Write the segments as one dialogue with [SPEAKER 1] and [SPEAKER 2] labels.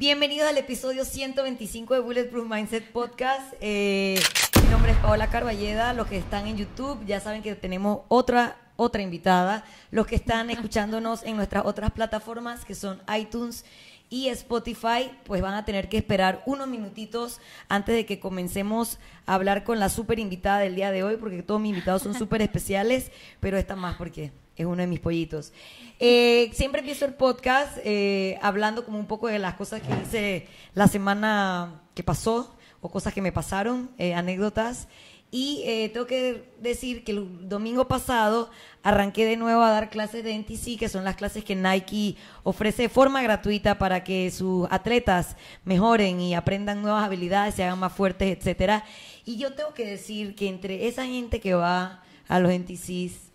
[SPEAKER 1] Bienvenidos al episodio 125 de Bulletproof Mindset Podcast. Eh, mi nombre es Paola Carballeda. Los que están en YouTube ya saben que tenemos otra otra invitada. Los que están escuchándonos en nuestras otras plataformas que son iTunes y Spotify, pues van a tener que esperar unos minutitos antes de que comencemos a hablar con la super invitada del día de hoy, porque todos mis invitados son súper especiales, pero esta más porque es uno de mis pollitos. Eh, siempre empiezo el podcast eh, hablando como un poco de las cosas que hice la semana que pasó o cosas que me pasaron, eh, anécdotas. Y tengo que decir que el domingo pasado arranqué de nuevo a dar clases de NTC, que son las clases que Nike ofrece de forma gratuita para que sus atletas mejoren y aprendan nuevas habilidades, se hagan más fuertes, etcétera. Y yo tengo que decir que entre esa gente que va a los NTCs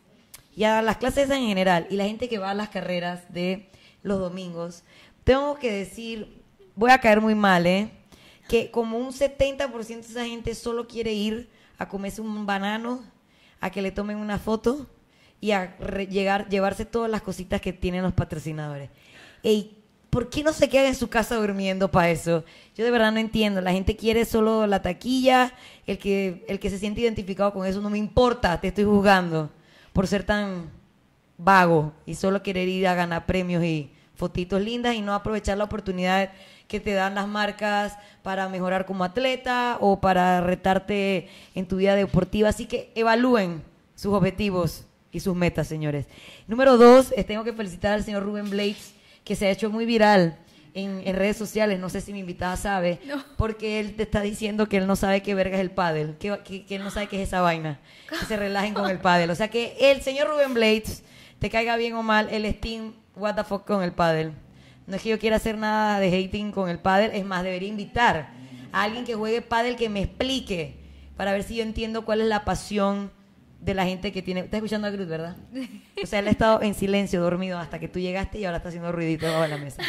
[SPEAKER 1] y a las clases en general y la gente que va a las carreras de los domingos, tengo que decir, voy a caer muy mal, ¿eh? Que como un 70% de esa gente solo quiere ir a comerse un banano, a que le tomen una foto y a llegar, llevarse todas las cositas que tienen los patrocinadores. y ¿por qué no se quedan en su casa durmiendo para eso? Yo de verdad no entiendo. La gente quiere solo la taquilla, el que, el que se siente identificado con eso, no me importa, te estoy juzgando por ser tan vago y solo querer ir a ganar premios y fotitos lindas y no aprovechar la oportunidad que te dan las marcas para mejorar como atleta o para retarte en tu vida deportiva. Así que evalúen sus objetivos y sus metas, señores. Número dos, tengo que felicitar al señor Rubén Blades, que se ha hecho muy viral en, redes sociales, no sé si mi invitada sabe, porque él te está diciendo que él no sabe qué verga es el pádel, que, que, no sabe qué es esa vaina, que se relajen con el pádel. O sea que el señor Rubén Blades, te caiga bien o mal, el Steam, what the fuck con el pádel. No es que yo quiera hacer nada de hating con el pádel, es más, debería invitar a alguien que juegue pádel que me explique para ver si yo entiendo cuál es la pasión de la gente que tiene. ¿Estás escuchando a Cruz verdad? O sea, él ha estado en silencio, dormido, hasta que tú llegaste y ahora está haciendo ruidito debajo la mesa.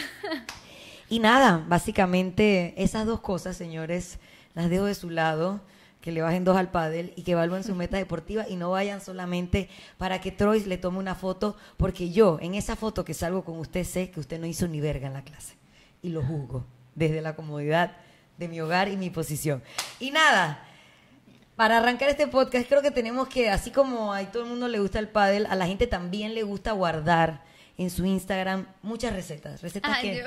[SPEAKER 1] Y nada, básicamente esas dos cosas, señores, las dejo de su lado que le bajen dos al pádel y que evalúen su meta deportiva y no vayan solamente para que Troy le tome una foto, porque yo en esa foto que salgo con usted sé que usted no hizo ni verga en la clase y lo juzgo desde la comodidad de mi hogar y mi posición. Y nada, para arrancar este podcast creo que tenemos que, así como a todo el mundo le gusta el pádel, a la gente también le gusta guardar en su Instagram muchas recetas, recetas que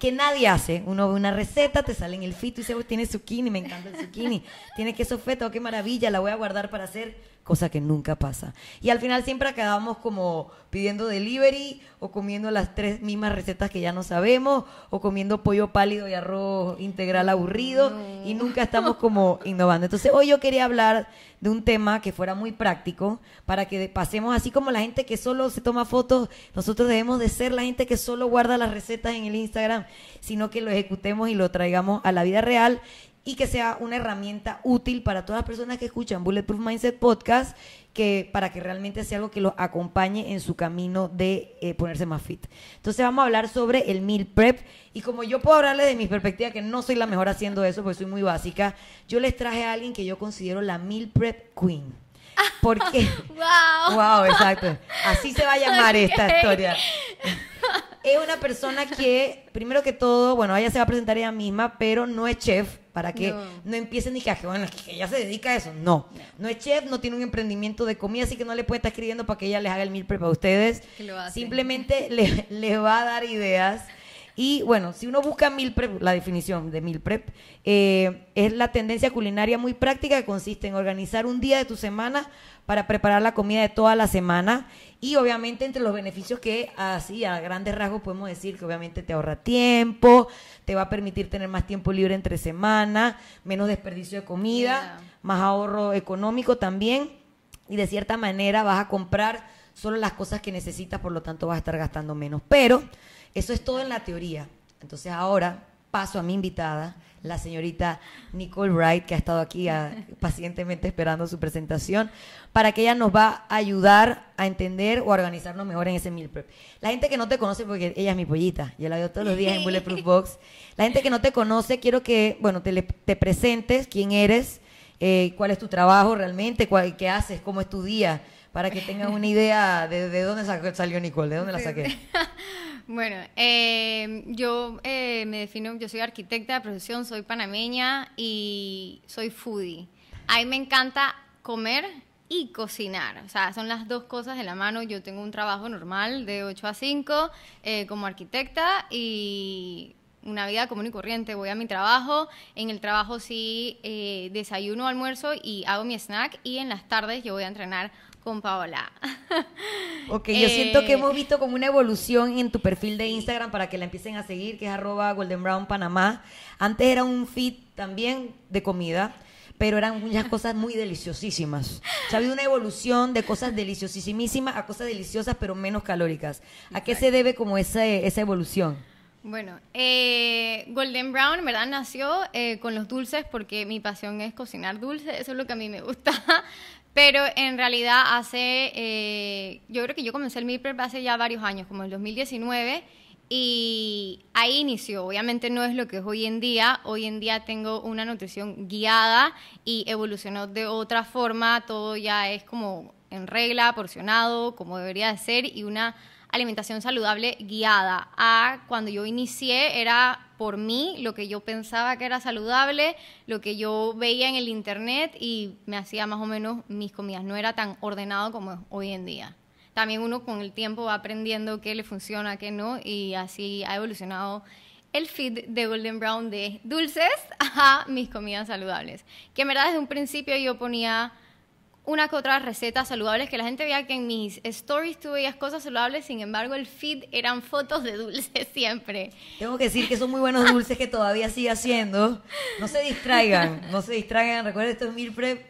[SPEAKER 1] que nadie hace. Uno ve una receta, te sale en el fito y dice, tiene zucchini, me encanta el zucchini, tiene queso feta, qué maravilla, la voy a guardar para hacer cosa que nunca pasa. Y al final siempre acabamos como pidiendo delivery o comiendo las tres mismas recetas que ya no sabemos o comiendo pollo pálido y arroz integral aburrido y nunca estamos como innovando. Entonces hoy yo quería hablar de un tema que fuera muy práctico para que pasemos así como la gente que solo se toma fotos, nosotros debemos de ser la gente que solo guarda las recetas en el Instagram, sino que lo ejecutemos y lo traigamos a la vida real y que sea una herramienta útil para todas las personas que escuchan Bulletproof Mindset Podcast, que para que realmente sea algo que los acompañe en su camino de eh, ponerse más fit. Entonces vamos a hablar sobre el meal prep y como yo puedo hablarle de mi perspectiva, que no soy la mejor haciendo eso, pues soy muy básica, yo les traje a alguien que yo considero la meal prep queen. Porque, wow. wow, exacto. Así se va a llamar esta historia. es una persona que, primero que todo, bueno, ella se va a presentar ella misma, pero no es chef, para que no, empiece ni ah, que, bueno, que ella se dedica a eso. No. no. es chef, no tiene un emprendimiento de comida, así que no le puede estar escribiendo para que ella les haga el meal prep a ustedes. Simplemente Les le va a dar ideas. Y bueno, si uno busca mil prep, la definición de Milprep, prep eh, es la tendencia culinaria muy práctica que consiste en organizar un día de tu semana para preparar la comida de toda la semana y obviamente entre los beneficios que así a grandes rasgos podemos decir que obviamente te ahorra tiempo, te va a permitir tener más tiempo libre entre semanas, menos desperdicio de comida, más ahorro económico también y de cierta manera vas a comprar solo las cosas que necesitas, por lo tanto vas a estar gastando menos. Pero eso es todo en la teoría. Entonces ahora paso a mi invitada, la señorita Nicole Wright, que ha estado aquí ah, pacientemente esperando su presentación, para que ella nos va a ayudar a entender o a organizarnos mejor en ese meal prep. La gente que no te conoce, porque ella es mi pollita, yo la veo todos los días en Bulletproof Box. La gente que no te conoce, quiero que, bueno, te, presentes, quién eres, eh, cuál es tu trabajo realmente, qué haces, cómo es tu día, para que tengan una idea de, de dónde salió Nicole, de dónde la saqué.
[SPEAKER 2] Bueno, eh, yo eh, me defino, yo soy arquitecta de profesión, soy panameña y soy foodie. A mí me encanta comer y cocinar. O sea, son las dos cosas de la mano. Yo tengo un trabajo normal de 8 a 5 eh, como arquitecta y una vida común y corriente. Voy a mi trabajo, en el trabajo sí desayuno, almuerzo y hago mi snack y en las tardes yo voy a entrenar con Paola.
[SPEAKER 1] Ok, yo siento que eh, hemos visto como una evolución en tu perfil de Instagram para que la empiecen a seguir, que es arroba Golden Brown Panamá. Antes era un feed también de comida, pero eran muchas cosas muy deliciosísimas. ha habido una evolución de cosas deliciosísimas a cosas deliciosas pero menos calóricas. ¿A qué se debe como esa, esa evolución?
[SPEAKER 2] Bueno, eh, Golden Brown verdad nació eh, con los dulces porque mi pasión es cocinar dulces, eso es lo que a mí me gusta, pero en realidad hace, eh, yo creo que yo comencé el prep hace ya varios años, como el 2019, y ahí inicio. Obviamente no es lo que es hoy en día. Hoy en día tengo una nutrición guiada y evolucionó de otra forma. Todo ya es como en regla, porcionado, como debería de ser, y una alimentación saludable guiada a cuando yo inicié era por mí, lo que yo pensaba que era saludable, lo que yo veía en el internet y me hacía más o menos mis comidas. No era tan ordenado como hoy en día. También uno con el tiempo va aprendiendo qué le funciona, qué no y así ha evolucionado el feed de Golden Brown de dulces a mis comidas saludables. Que en verdad desde un principio yo ponía una que otra receta saludable que la gente vea que en mis stories tú cosas saludables, sin embargo el feed eran fotos de dulces siempre.
[SPEAKER 1] Tengo que decir que son muy buenos dulces que todavía sigue haciendo. No se distraigan, no se distraigan. Recuerden, esto es Meal Prep,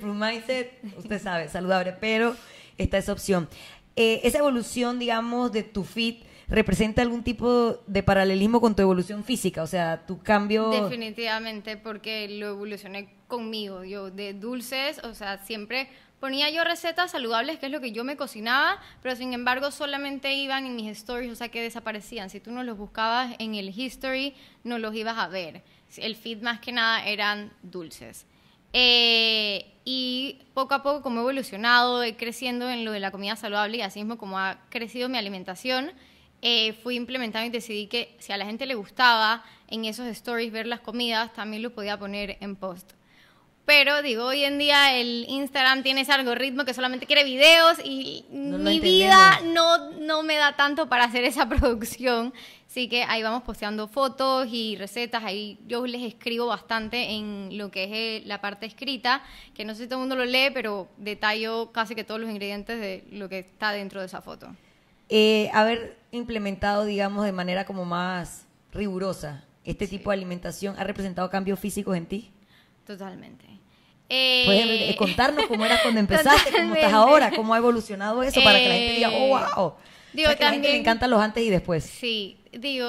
[SPEAKER 1] Pro Mindset, usted sabe, saludable, pero está esa opción. Eh, esa evolución, digamos, de tu feed representa algún tipo de paralelismo con tu evolución física, o sea, tu cambio...
[SPEAKER 2] Definitivamente, porque lo evolucioné conmigo, yo de dulces, o sea, siempre ponía yo recetas saludables, que es lo que yo me cocinaba, pero sin embargo solamente iban en mis stories, o sea que desaparecían. Si tú no los buscabas en el history, no los ibas a ver. El feed más que nada eran dulces. Eh, y poco a poco, como he evolucionado, he creciendo en lo de la comida saludable y así mismo como ha crecido mi alimentación, eh, fui implementando y decidí que si a la gente le gustaba en esos stories ver las comidas, también lo podía poner en post. Pero digo, hoy en día el Instagram tiene ese algoritmo que solamente quiere videos y mi vida no, no me da tanto para hacer esa producción. Así que ahí vamos posteando fotos y recetas. Ahí yo les escribo bastante en lo que es eh, la parte escrita, que no sé si todo el mundo lo lee, pero detallo casi que todos los ingredientes de lo que está dentro de esa foto.
[SPEAKER 1] Eh, haber implementado, digamos, de manera como más rigurosa este tipo de alimentación, ¿ha representado cambios físicos en ti?
[SPEAKER 2] Totalmente. ¿Puedes eh, eh, contarnos cómo eras cuando empezaste, cómo estás ahora, cómo
[SPEAKER 1] ha evolucionado eso para que la gente diga, oh, wow?
[SPEAKER 2] a la le encantan los
[SPEAKER 1] antes y después.
[SPEAKER 2] Sí, digo,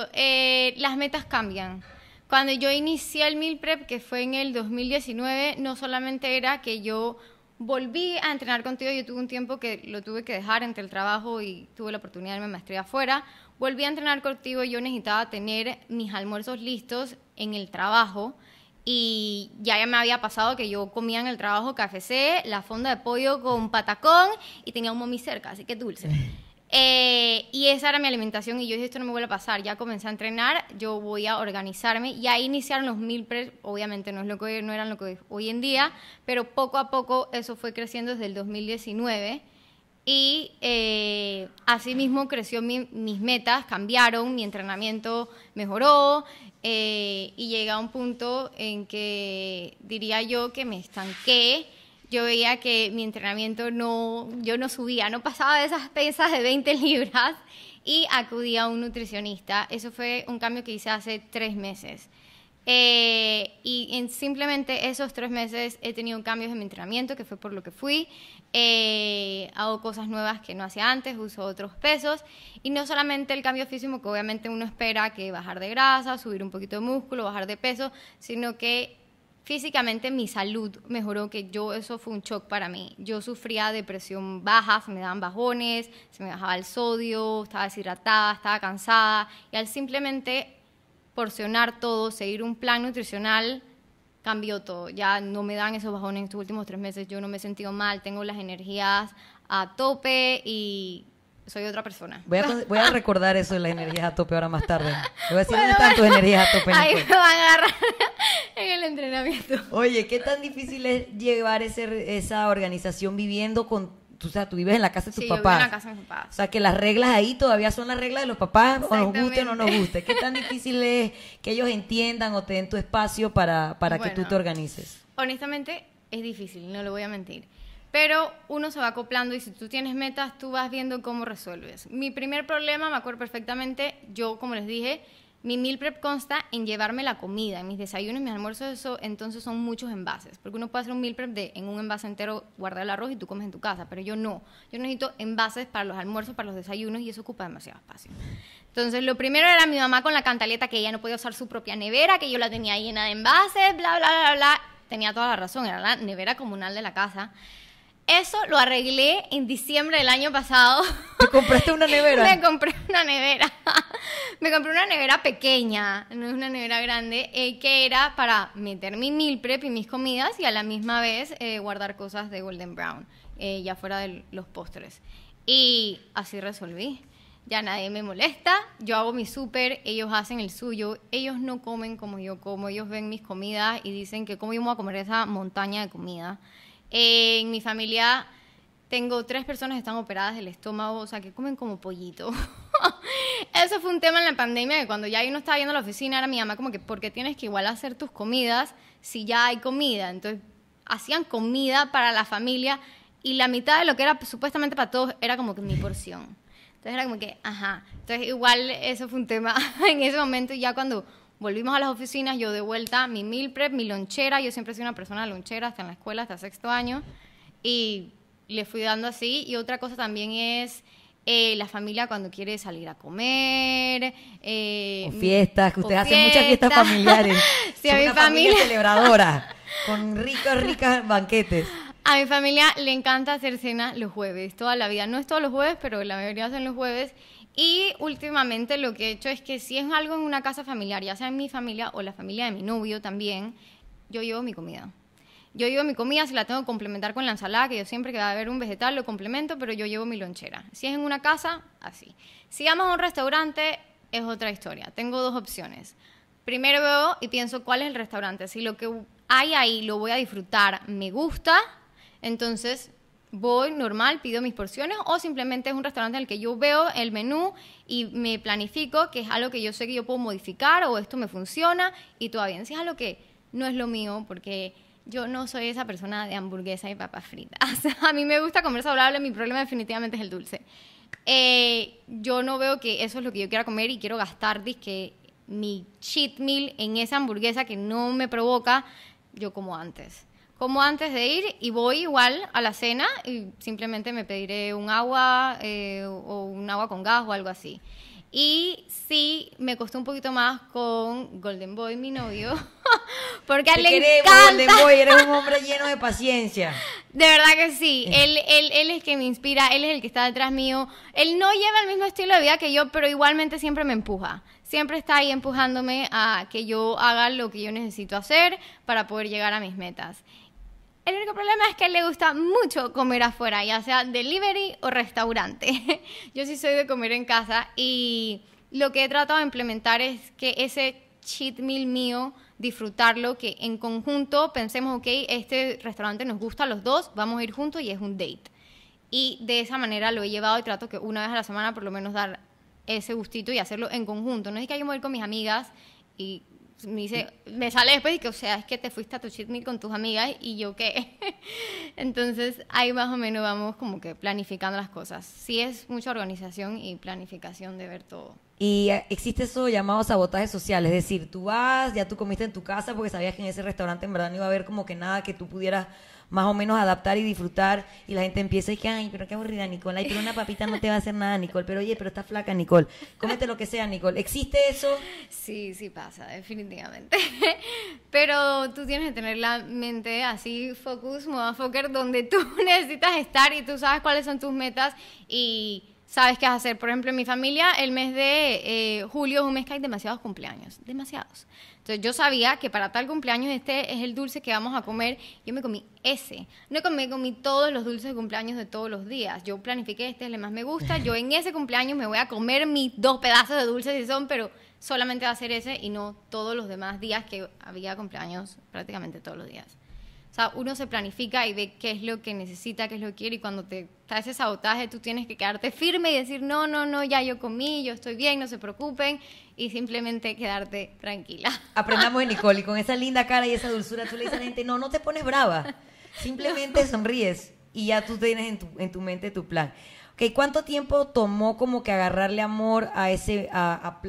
[SPEAKER 2] las metas cambian. Cuando yo inicié el meal prep, que fue en el 2019, no solamente era que yo volví a entrenar contigo, yo tuve un tiempo que lo tuve que dejar entre el trabajo y tuve la oportunidad de mi maestría afuera. Volví a entrenar contigo, Y yo necesitaba tener mis almuerzos listos en el trabajo y ya, ya me había pasado que yo comía en el trabajo cafecé, la fonda de pollo con patacón y tenía un momi cerca, así que dulce. Eh, y esa era mi alimentación y yo dije, esto no me vuelve a pasar, ya comencé a entrenar, yo voy a organizarme y ahí iniciaron los mil, prep, obviamente no, es lo que, no eran lo que hoy, en día, pero poco a poco eso fue creciendo desde el 2019 y eh, asimismo creció mis metas, cambiaron, mi entrenamiento mejoró eh, y llegué a un punto en que diría yo que me estanqué yo veía que mi entrenamiento no, yo no subía, no pasaba de esas pesas de 20 libras y acudí a un nutricionista. Eso fue un cambio que hice hace tres meses. Eh, y en simplemente esos tres meses he tenido cambios en mi entrenamiento, que fue por lo que fui. Eh, hago cosas nuevas que no hacía antes, uso otros pesos. Y no solamente el cambio físico, que obviamente uno espera que bajar de grasa, subir un poquito de músculo, bajar de peso, sino que físicamente mi salud mejoró, que yo eso fue un shock para mí. Yo sufría depresión baja, se me daban bajones, se me bajaba el sodio, estaba deshidratada, estaba cansada y al simplemente porcionar todo, seguir un plan nutricional, cambió todo. Ya no me dan esos bajones en estos últimos tres meses, yo no me he sentido mal, tengo las energías a tope y soy otra persona.
[SPEAKER 1] Voy a, voy a recordar eso de las energías a tope ahora más tarde. Voy a decir, ¿dónde están tus energías a tope? Ahí me van a agarrar en el entrenamiento. Oye, ¿qué tan difícil es llevar ese, esa organización viviendo con o sea, tú vives en la casa de tus sí, papás. Yo vivo en la casa de mis papás. O sea, que las reglas ahí todavía son las reglas de los papás, o nos guste o no nos guste. ¿Qué tan difícil es que ellos entiendan o te den tu espacio para, para que tú te organices?
[SPEAKER 2] Honestamente, es difícil, no lo voy a mentir pero uno se va acoplando y si tú tienes metas, tú vas viendo cómo resuelves. Mi primer problema, me acuerdo perfectamente, yo como les dije, mi meal prep consta en llevarme la comida, mis desayunos, mis almuerzos, eso entonces son muchos envases, porque uno puede hacer un meal prep de en un envase entero guardar el arroz y tú comes en tu casa, pero yo no, yo necesito envases para los almuerzos, para los desayunos y eso ocupa demasiado espacio. Entonces, lo primero era mi mamá con la cantaleta que ella no podía usar su propia nevera, que yo la tenía llena de envases, bla, bla, bla, bla. Tenía toda la razón, era la nevera comunal de la casa. Eso lo arreglé en diciembre del año pasado. ¿Te compraste una nevera? Me compré una nevera. Me compré una nevera pequeña, no es una nevera grande, eh, que era para meter mi meal prep y mis comidas y a la misma vez eh, guardar cosas de Golden Brown, eh, ya fuera de los postres. Y así resolví. Ya nadie me molesta, yo hago mi súper, ellos hacen el suyo, ellos no comen como yo como, ellos ven mis comidas y dicen que cómo yo a comer esa montaña de comida en mi familia tengo tres personas que están operadas del estómago, o sea, que comen como pollito. Eso fue un tema en la pandemia que cuando ya uno estaba yendo a la oficina era mi mamá como que, ¿por qué tienes que igual hacer tus comidas si ya hay comida? Entonces, hacían comida para la familia y la mitad de lo que era supuestamente para todos era como que mi porción. Entonces era como que, ajá. Entonces igual eso fue un tema en ese momento ya cuando Volvimos a las oficinas, yo de vuelta, mi meal prep, mi lonchera. Yo siempre he sido una persona lonchera, hasta en la escuela, hasta sexto año. Y le fui dando así. Y otra cosa también es eh, la familia cuando quiere salir a comer. Eh, fiestas, que ustedes hacen muchas fiestas familiares. sí, a mi una familia. celebradora, con ricos,
[SPEAKER 1] ricas banquetes.
[SPEAKER 2] A mi familia le encanta hacer cena los jueves, toda la vida. No es todos los jueves, pero la mayoría hacen los jueves. Y últimamente lo que he hecho es que si es algo en una casa familiar, ya sea en mi familia o la familia de mi novio también, yo llevo mi comida. Yo llevo mi comida, si la tengo que complementar con la ensalada, que yo siempre que va a haber un vegetal lo complemento, pero yo llevo mi lonchera. Si es en una casa, así. Si vamos a un restaurante, es otra historia. Tengo dos opciones. Primero veo y pienso cuál es el restaurante. Si lo que hay ahí lo voy a disfrutar, me gusta, entonces voy normal, pido mis porciones o simplemente es un restaurante en el que yo veo el menú y me planifico que es algo que yo sé que yo puedo modificar o esto me funciona y todavía si es algo que no es lo mío porque yo no soy esa persona de hamburguesa y papas fritas. a mí me gusta comer saludable, mi problema definitivamente es el dulce. Eh, yo no veo que eso es lo que yo quiera comer y quiero gastar disque mi cheat meal en esa hamburguesa que no me provoca yo como antes como antes de ir y voy igual a la cena y simplemente me pediré un agua eh, o un agua con gas o algo así. Y sí, me costó un poquito más con Golden Boy, mi novio,
[SPEAKER 1] porque a él Golden Boy, eres un hombre lleno
[SPEAKER 2] de paciencia. De verdad que sí, él, él, él es el que me inspira, él es el que está detrás mío. Él no lleva el mismo estilo de vida que yo, pero igualmente siempre me empuja. Siempre está ahí empujándome a que yo haga lo que yo necesito hacer para poder llegar a mis metas. El único problema es que le gusta mucho comer afuera, ya sea delivery o restaurante. Yo sí soy de comer en casa y lo que he tratado de implementar es que ese cheat meal mío, disfrutarlo, que en conjunto pensemos, ok, este restaurante nos gusta a los dos, vamos a ir juntos y es un date. Y de esa manera lo he llevado y trato que una vez a la semana por lo menos dar ese gustito y hacerlo en conjunto. No es que yo me voy con mis amigas y me dice, me sale después y que, o sea, es que te fuiste a tu shit con tus amigas y yo qué. Entonces ahí más o menos vamos como que planificando las cosas. Sí es mucha organización y planificación de ver todo.
[SPEAKER 1] Y eh, existe eso llamado sabotaje social, es decir, tú vas, ya tú comiste en tu casa porque sabías que en ese restaurante en verdad no iba a haber como que nada que tú pudieras más o menos adaptar y disfrutar y la gente empieza y que, ay, pero qué aburrida Nicole, ay, pero una papita no te va a hacer nada Nicole, pero oye, pero está flaca Nicole, cómete lo que sea Nicole, ¿existe
[SPEAKER 2] eso? Sí, sí pasa, definitivamente. pero tú tienes que tener la mente así, focus, moda foker, donde tú necesitas estar y tú sabes cuáles son tus metas y sabes qué hacer. Por ejemplo, en mi familia, el mes de eh, julio es un mes que hay demasiados cumpleaños, demasiados. Entonces yo sabía que para tal cumpleaños este es el dulce que vamos a comer. Yo me comí ese. No comí, comí todos los dulces de cumpleaños de todos los días. Yo planifiqué este es el más me gusta. Yo en ese cumpleaños me voy a comer mis dos pedazos de dulces si son, pero solamente va a ser ese y no todos los demás días que había cumpleaños prácticamente todos los días. O sea, uno se planifica y ve qué es lo que necesita, qué es lo que quiere, y cuando te está ese sabotaje, tú tienes que quedarte firme y decir, no, no, no, ya yo comí, yo estoy bien, no se preocupen, y simplemente quedarte tranquila.
[SPEAKER 1] Aprendamos de Nicole, y con esa linda cara y esa dulzura, tú le dices a la gente, no, no te pones brava, simplemente sonríes, y ya tú tienes en tu, mente tu plan. Okay, ¿Cuánto tiempo tomó como que agarrarle amor a ese, a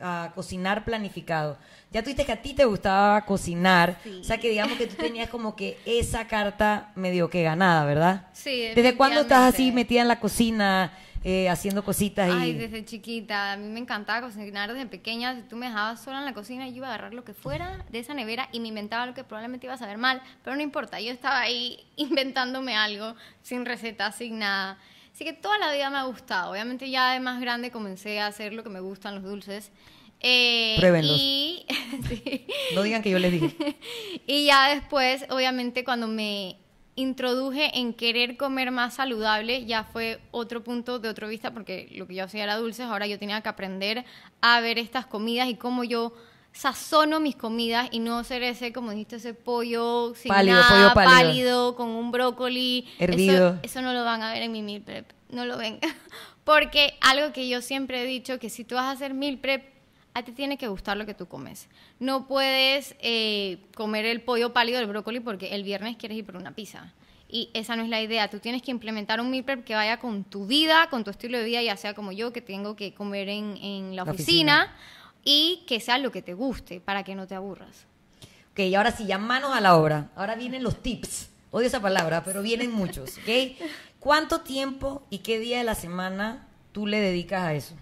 [SPEAKER 1] a cocinar planificado. Ya tuviste que a ti te gustaba cocinar, o sea que digamos que tú tenías como que esa carta medio que ganada, ¿verdad?
[SPEAKER 2] Sí. ¿Desde cuándo estás así
[SPEAKER 1] metida en la cocina, eh, haciendo cositas? Ay, desde
[SPEAKER 2] chiquita, a mí me encantaba cocinar desde pequeña, si tú me dejabas sola en la cocina, yo iba a agarrar lo que fuera de esa nevera y me inventaba lo que probablemente iba a saber mal, pero no importa, yo estaba ahí inventándome algo, sin receta, sin nada. Así que toda la vida me ha gustado. Obviamente ya de más grande comencé a hacer lo que me gustan los dulces. Eh, Y,
[SPEAKER 1] No digan que yo les
[SPEAKER 2] dije. y ya después, obviamente, cuando me introduje en querer comer más saludable, ya fue otro punto de otra vista, porque lo que yo hacía era dulces, ahora yo tenía que aprender a ver estas comidas y cómo yo sazono mis comidas y no ser ese, como dijiste, ese pollo sin pálido, nada, pálido. con un brócoli. Hervido. Eso, no lo van a ver en mi meal prep, no lo ven. Porque algo que yo siempre he dicho, que si tú vas a hacer meal prep, a ti tiene que gustar lo que tú comes. No puedes eh, comer el pollo pálido, el brócoli, porque el viernes quieres ir por una pizza. Y esa no es la idea. Tú tienes que implementar un meal prep que vaya con tu vida, con tu estilo de vida, ya sea como yo, que tengo que comer en, en la oficina y que sea lo que te guste para que no te aburras.
[SPEAKER 1] Ok, ahora sí, ya manos a la obra. Ahora vienen los tips. Odio esa palabra, pero vienen muchos, ¿ok? ¿Cuánto tiempo y qué día de la semana tú le dedicas a eso?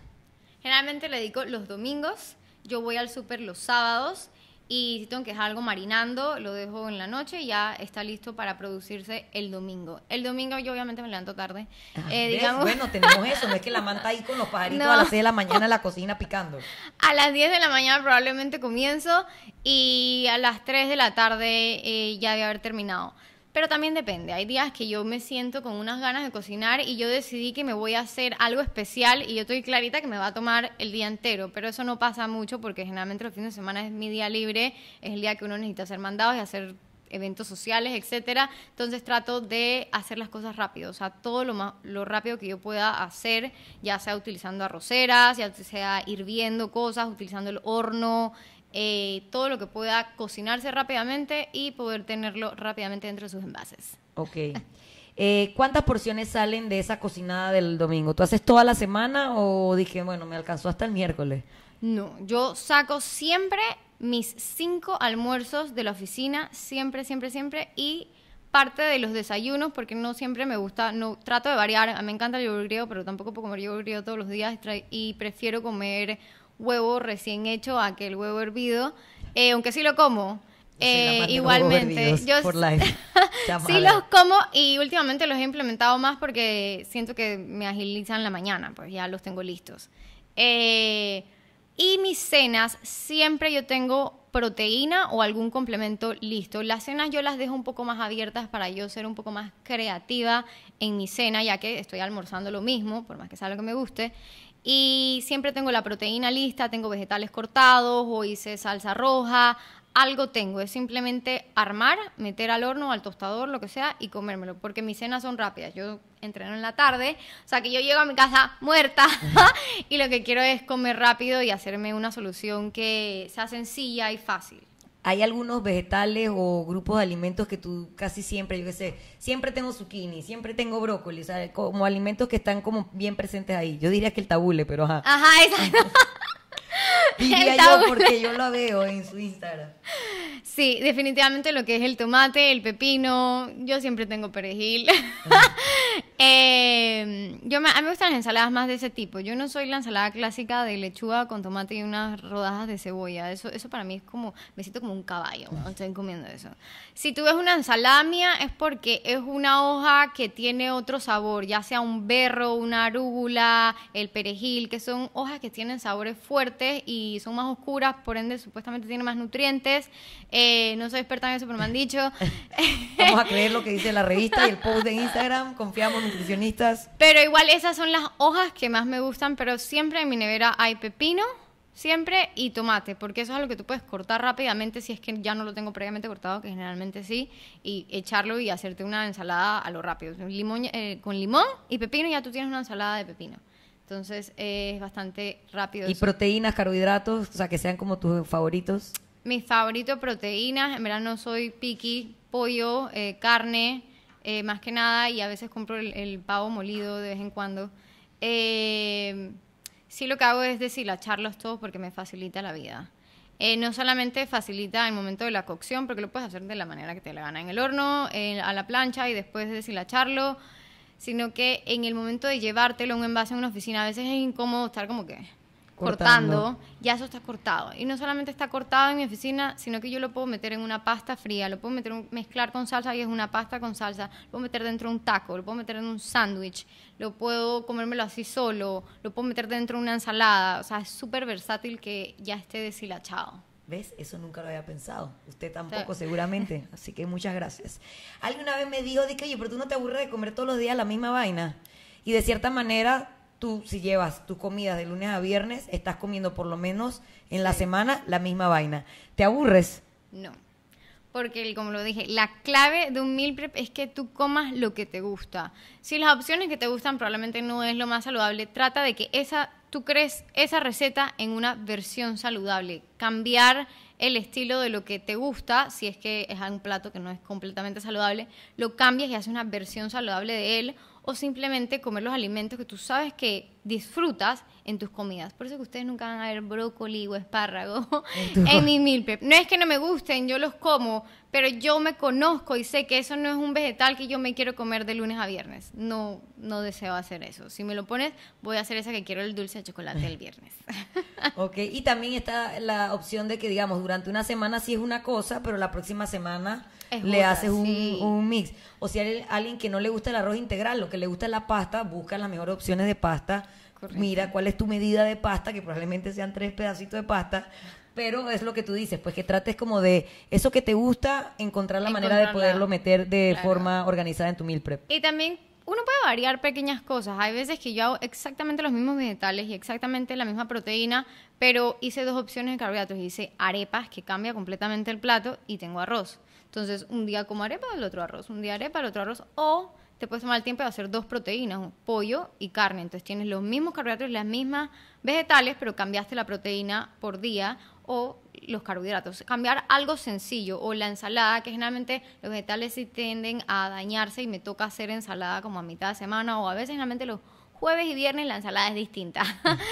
[SPEAKER 2] Generalmente le dedico los domingos, yo voy al súper los sábados y si tengo que dejar algo marinando, lo dejo en la noche y ya está listo para producirse el domingo. El domingo yo obviamente me levanto tarde. Ah, eh, bueno,
[SPEAKER 1] tenemos eso, no es que la manta ahí con los pajaritos a las 6 de la mañana en la cocina picando.
[SPEAKER 2] A las 10 de la mañana probablemente comienzo y a las 3 de la tarde eh, ya debe haber terminado. Pero también depende. Hay días que yo me siento con unas ganas de cocinar y yo decidí que me voy a hacer algo especial y yo estoy clarita que me va a tomar el día entero. Pero eso no pasa mucho porque generalmente los fines de semana es mi día libre, es el día que uno necesita hacer mandados y hacer eventos sociales, etcétera. Entonces trato de hacer las cosas rápido, o sea, todo lo, más, lo rápido que yo pueda hacer, ya sea utilizando arroceras, ya sea hirviendo cosas, utilizando el horno, eh, todo lo que pueda cocinarse rápidamente y poder tenerlo rápidamente dentro de sus envases.
[SPEAKER 1] Ok. Eh, ¿Cuántas porciones salen de esa cocinada del domingo? ¿Tú haces toda la semana o dije, bueno, me alcanzó hasta el miércoles?
[SPEAKER 2] No, yo saco siempre mis cinco almuerzos de la oficina, siempre, siempre, siempre, y parte de los desayunos, porque no siempre me gusta, no trato de variar, A me encanta el yogur griego, pero tampoco puedo comer yogur griego todos los días y prefiero comer huevo recién hecho aquel huevo hervido, eh, aunque sí lo como. Eh, igualmente, yo sí los como y últimamente los he implementado más porque siento que me agilizan la mañana, pues ya los tengo listos. Eh, y mis cenas, siempre yo tengo proteína o algún complemento listo. Las cenas yo las dejo un poco más abiertas para yo ser un poco más creativa en mi cena, ya que estoy almorzando lo mismo, por más que sea lo que me guste. Y siempre tengo la proteína lista, tengo vegetales cortados o hice salsa roja, algo tengo. Es simplemente armar, meter al horno, al tostador, lo que sea y comérmelo. Porque mis cenas son rápidas. Yo entreno en la tarde, o sea que yo llego a mi casa muerta y lo que quiero es comer rápido y hacerme una solución que sea sencilla y fácil
[SPEAKER 1] hay algunos vegetales o grupos de alimentos que tú casi siempre, yo qué sé, siempre tengo zucchini, siempre tengo brócoli, o como alimentos que están como bien presentes ahí. Yo diría que el tabule, pero ajá. Ajá, exacto. diría yo porque yo lo veo en su Instagram.
[SPEAKER 2] Sí, definitivamente lo que es el tomate, el pepino, yo siempre tengo perejil. Em, yo a mí me gustan las ensaladas más de ese tipo. Yo no soy la ensalada clásica de lechuga con tomate y unas rodajas de cebolla. Eso, eso para mí es como, me siento como un caballo cuando estoy comiendo eso. Si tú ves una ensalada mía es porque es una hoja que tiene otro sabor, ya sea un berro, una arúgula, el perejil, que son hojas que tienen sabores fuertes y son más oscuras, por ende supuestamente tienen más nutrientes. Eh, no soy experta en eso, pero me han dicho.
[SPEAKER 1] Vamos a creer lo que dice la revista y el
[SPEAKER 2] post de Instagram. Confiamos en pero igual esas son las hojas que más me gustan, pero siempre en mi nevera hay pepino, siempre, y tomate, porque eso es lo que tú puedes cortar rápidamente si es que ya no lo tengo previamente cortado, que generalmente sí, y echarlo y hacerte una ensalada a lo rápido. Eh, con limón y pepino ya tú tienes una ensalada de pepino. Entonces es bastante rápido. ¿Y
[SPEAKER 1] proteínas, carbohidratos, o sea, que sean como tus favoritos?
[SPEAKER 2] Mis favoritos, proteínas, en verdad no soy piqui, pollo, eh, carne, eh, más que nada, y a veces compro el, pavo molido de vez en cuando. Eh, sí lo que hago es deshilacharlos todos porque me facilita la vida. Eh, no solamente facilita el momento de la cocción, porque lo puedes hacer de la manera que te la gana en el horno, a la plancha y después deshilacharlo, sino que en el momento de llevártelo a un envase en una oficina a veces es incómodo estar como que
[SPEAKER 1] cortando,
[SPEAKER 2] ya eso está cortado. Y no solamente está cortado en mi oficina, sino que yo lo puedo meter en una pasta fría, lo puedo meter un, mezclar con salsa y es una pasta con salsa, lo puedo meter dentro de un taco, lo puedo meter en un sándwich, lo puedo comérmelo así solo, lo puedo meter dentro de una ensalada, o sea, es súper versátil que ya esté deshilachado.
[SPEAKER 1] ¿Ves? Eso nunca lo había pensado. Usted tampoco, seguramente. Así que muchas gracias.
[SPEAKER 2] Alguien una vez me dijo, de oye, pero tú no te aburres de comer todos los
[SPEAKER 1] días la misma vaina. Y de cierta manera, tú si llevas tu comida de lunes a viernes, estás comiendo por lo menos en la semana la misma vaina. ¿Te aburres?
[SPEAKER 2] No. Porque, como lo dije, la clave de un meal prep es que tú comas lo que te gusta. Si las opciones que te gustan probablemente no es lo más saludable, trata de que esa, tú crees esa receta en una versión saludable. Cambiar el estilo de lo que te gusta, si es que es un plato que no es completamente saludable, lo cambias y haces una versión saludable de él o simplemente comer los alimentos que tú sabes que disfrutas en tus comidas. Por eso que ustedes nunca van a ver brócoli o espárrago en, mi meal No es que no me gusten, yo los como, pero yo me conozco y sé que eso no es un vegetal que yo me quiero comer de lunes a viernes. No, no deseo hacer eso. Si me lo pones, voy a hacer esa que quiero el dulce de chocolate el viernes.
[SPEAKER 1] ok, y también está la opción de que, digamos, durante una semana sí es una cosa, pero la próxima semana le haces un, mix. O si hay alguien que no le gusta el arroz integral, lo que le gusta es la pasta, busca las mejores opciones de pasta. Mira cuál es tu medida de pasta, que probablemente sean tres pedacitos de pasta. Pero es lo que tú dices, pues que trates como de eso que te gusta, encontrar la manera de poderlo meter de forma organizada en tu meal prep.
[SPEAKER 2] Y también uno puede variar pequeñas cosas. Hay veces que yo hago exactamente los mismos vegetales y exactamente la misma proteína, pero hice dos opciones de carbohidratos. Hice arepas, que cambia completamente el plato, y tengo arroz. Entonces, un día como arepa, el otro arroz, un día arepa, el otro arroz, o te puedes tomar el tiempo de hacer dos proteínas, pollo y carne. Entonces, tienes los mismos carbohidratos, las mismas vegetales, pero cambiaste la proteína por día o los carbohidratos. Cambiar algo sencillo o la ensalada, que generalmente los vegetales sí tienden a dañarse y me toca hacer ensalada como a mitad de semana o a veces generalmente los jueves y viernes la ensalada es distinta.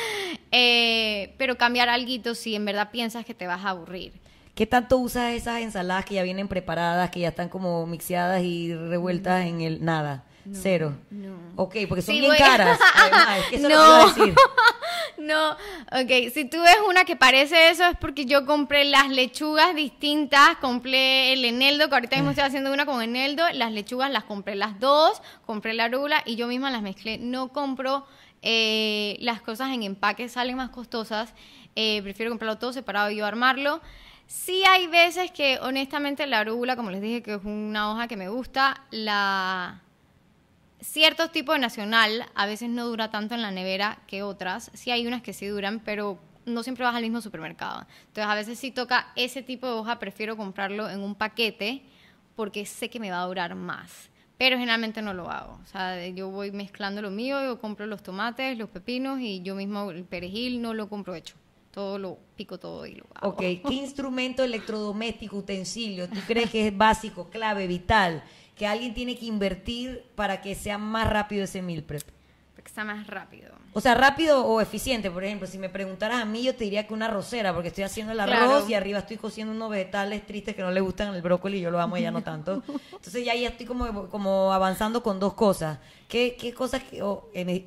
[SPEAKER 2] Eh, pero cambiar algo si en verdad piensas que te vas a aburrir.
[SPEAKER 1] ¿Qué tanto usas esas ensaladas que ya vienen preparadas, que ya están como mixeadas y revueltas en el nada? Cero. No. Ok, porque son bien caras. Además, no. decir.
[SPEAKER 2] no, ok. Si tú ves una que parece eso, es porque yo compré las lechugas distintas. Compré el eneldo, que ahorita mismo estoy ah. haciendo una con eneldo. Las lechugas las compré las dos. Compré la rúcula y yo misma las mezclé. No compro eh, las cosas en empaque, salen más costosas. Eh, prefiero comprarlo todo separado y yo armarlo. Sí hay veces que honestamente la arúbula como les dije, que es una hoja que me gusta, la ciertos tipos de nacional a veces no dura tanto en la nevera que otras. Sí hay unas que sí duran, pero no siempre vas al mismo supermercado. Entonces a veces si toca ese tipo de hoja, prefiero comprarlo en un paquete porque sé que me va a durar más. Pero generalmente no lo hago. O sea, yo voy mezclando lo mío, yo compro los tomates, los pepinos y yo mismo el perejil no lo compro hecho todo lo pico todo y lo
[SPEAKER 1] hago. Ok, ¿qué instrumento electrodoméstico, utensilio, tú crees que es básico, clave, vital, que alguien tiene que invertir para que sea más rápido ese mil prep?
[SPEAKER 2] Para que sea más rápido.
[SPEAKER 1] O sea, rápido o eficiente, por ejemplo, si me preguntaras a mí, yo te diría que una rosera, porque estoy haciendo el arroz y arriba estoy cociendo unos vegetales tristes que no le gustan el brócoli, y yo lo amo ya no tanto. Entonces ya ahí estoy como, como avanzando con dos cosas. ¿Qué, cosas que,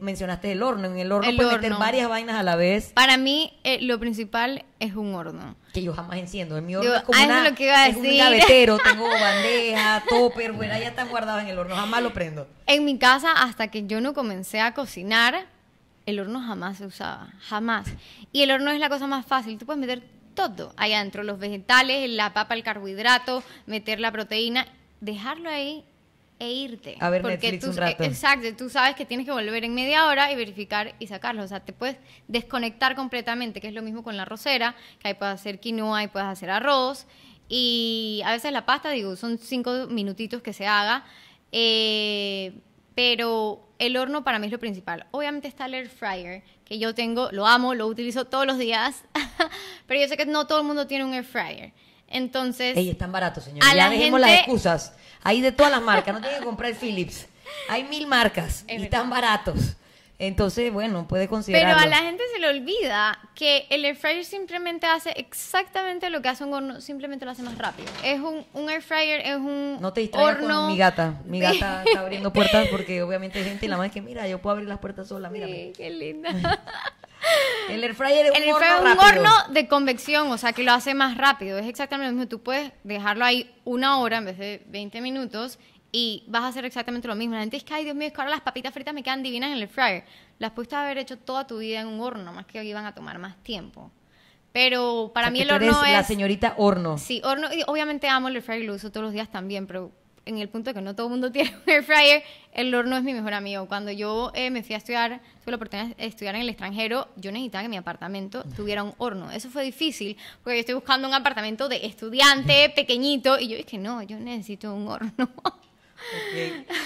[SPEAKER 1] mencionaste el horno? En el horno puedes meter varias vainas a la vez.
[SPEAKER 2] Para mí, eh, lo principal es un horno. Que yo jamás enciendo. Es mi horno es un gavetero. Tengo bandeja, topper, bueno, ya
[SPEAKER 1] están guardadas en el horno. Jamás lo
[SPEAKER 2] prendo. En mi casa, hasta que yo no comencé a cocinar el horno jamás se usaba, jamás. Y el horno es la cosa más fácil, tú puedes meter todo ahí adentro, los vegetales, la papa, el carbohidrato, meter la proteína, dejarlo ahí e irte. A ver porque tú, Exacto, tú sabes que tienes que volver en media hora y verificar y sacarlo. O sea, te puedes desconectar completamente, que es lo mismo con la rosera que ahí puedes hacer quinoa y puedes hacer arroz. Y a veces la pasta, digo, son cinco minutitos que se haga. Eh, pero el horno para mí es lo principal. Obviamente está el air fryer, que yo tengo, lo amo, lo utilizo todos los días, pero yo sé que no todo el mundo tiene un air fryer. Entonces. Ey, están baratos, señor. Ya dejemos las
[SPEAKER 1] excusas. Hay de todas las marcas, no tiene que comprar Philips. Hay mil marcas y están baratos. Entonces, bueno, puede considerarlo. Pero a la
[SPEAKER 2] gente se le olvida que el air fryer simplemente hace exactamente lo que hace un horno, simplemente lo hace más rápido. Es un, air fryer, es un
[SPEAKER 1] No te distraigas con mi gata. Mi gata está abriendo puertas porque obviamente hay gente y la madre que, mira, yo puedo abrir las puertas sola, mira. Sí, qué linda. el air fryer es un, horno un horno
[SPEAKER 2] de convección, o sea, que lo hace más rápido. Es exactamente lo mismo. Tú puedes dejarlo ahí una hora en vez de 20 minutos y vas a hacer exactamente lo mismo. La gente es que, ay, Dios mío, es que ahora las papitas fritas me quedan divinas en el fryer. Las pudiste haber hecho toda tu vida en un horno, más que iban a tomar más tiempo. Pero para mí el horno es. La
[SPEAKER 1] señorita horno. Sí,
[SPEAKER 2] horno. Y obviamente amo el air fryer, lo uso todos los días también, pero en el punto de que no todo el mundo tiene un air fryer, el horno es mi mejor amigo. Cuando yo eh, me fui a estudiar, tuve la oportunidad de estudiar en el extranjero, yo necesitaba que mi apartamento tuviera un horno. Eso fue difícil, porque yo estoy buscando un apartamento de estudiante pequeñito, y yo dije, no, yo necesito un horno.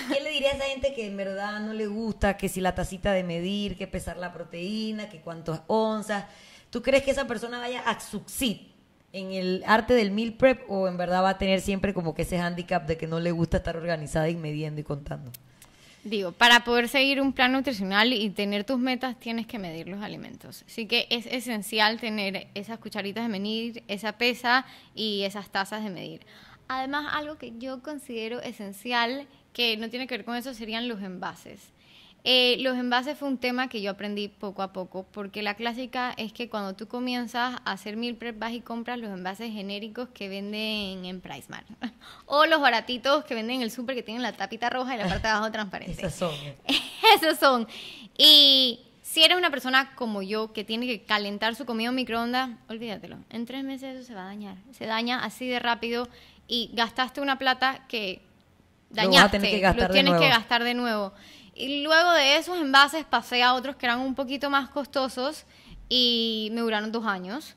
[SPEAKER 1] ¿Qué le diría a esa gente que en verdad no le gusta, que si la tacita de medir, que pesar la proteína, que cuántas onzas? ¿Tú crees que esa persona vaya a succeed en el arte del meal prep o en verdad va a tener siempre como que ese handicap de que no le gusta estar organizada y midiendo y contando?
[SPEAKER 2] Digo, para poder seguir un plan nutricional y tener tus metas tienes que medir los alimentos. Así que es esencial tener esas cucharitas de medir, esa pesa y esas tazas de medir. Además, algo que yo considero esencial, que no tiene que ver con eso, serían los envases. Eh, los envases fue un tema que yo aprendí poco a poco, porque la clásica es que cuando tú comienzas a hacer mil prep vas y compras los envases genéricos que venden en PriceMart, o los baratitos que venden en el súper que tienen la tapita roja y la parte de abajo transparente. Esos son. Eh. Esos son. Y si eres una persona como yo que tiene que calentar su comida en microondas, olvídatelo. En tres meses eso se va a dañar. Se daña así de rápido y gastaste una plata que dañaste, lo, tienes que gastar de nuevo. Y luego de esos envases pasé a otros que eran un poquito más costosos y me duraron dos años.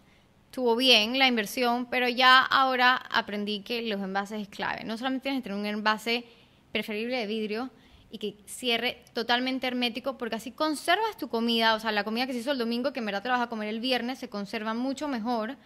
[SPEAKER 2] Estuvo bien la inversión, pero ya ahora aprendí que los envases es clave. No solamente tienes que tener un envase preferible de vidrio y que cierre totalmente hermético, porque así conservas tu comida, o sea, la comida que se hizo el domingo, que en verdad te la vas a comer el viernes, se conserva mucho mejor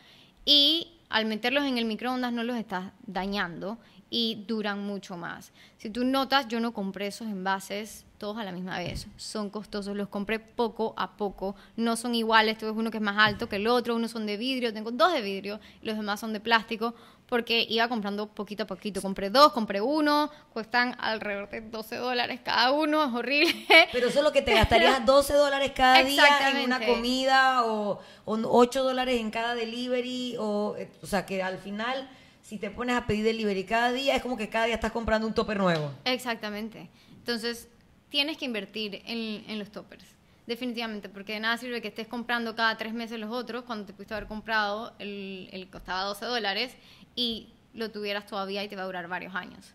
[SPEAKER 2] y al meterlos en el microondas no los estás dañando y duran mucho más. Si tú notas, yo no compré esos envases todos a la misma vez. Son costosos, los compré poco a poco. No son iguales, tuve uno que es más alto que el otro, Uno son de vidrio, tengo dos de vidrio, y los demás son de plástico, porque iba comprando poquito a poquito. Compré dos, compré uno, cuestan alrededor de 12 dólares cada uno, es horrible. Pero eso es lo que te gastarías 12 dólares cada día en una comida o,
[SPEAKER 1] o 8 dólares en cada delivery, o, eh, o sea que al final si te pones a pedir delivery cada día, es como que cada día estás comprando un topper nuevo.
[SPEAKER 2] Exactamente. Entonces, tienes que invertir en, los toppers. Definitivamente, porque de nada sirve que estés comprando cada tres meses los otros cuando te pudiste haber comprado el, el costaba 12 dólares y lo tuvieras todavía y te va a durar varios años.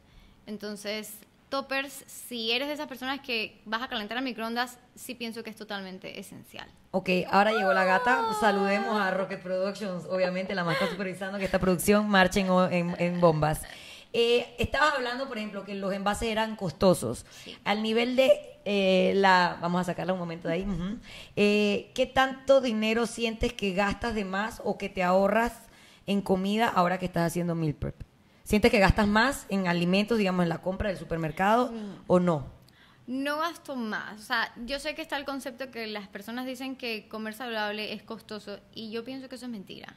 [SPEAKER 2] Entonces, toppers, si eres de esas personas que vas a calentar a microondas, sí pienso que es totalmente esencial.
[SPEAKER 1] Ok, ahora llegó la gata. Saludemos a Rocket Productions, obviamente la más está supervisando que esta producción marche en, bombas. Eh, estabas hablando, por ejemplo, que los envases eran costosos. Al nivel de eh, la. Vamos a sacarla un momento de ahí. Eh, ¿Qué tanto dinero sientes que gastas de más o que te ahorras en comida ahora que estás haciendo meal prep? ¿Sientes que gastas más en alimentos, digamos, en la compra del supermercado o no?
[SPEAKER 2] No gasto más. O sea, yo sé que está el concepto que las personas dicen que comer saludable es costoso y yo pienso que eso es mentira.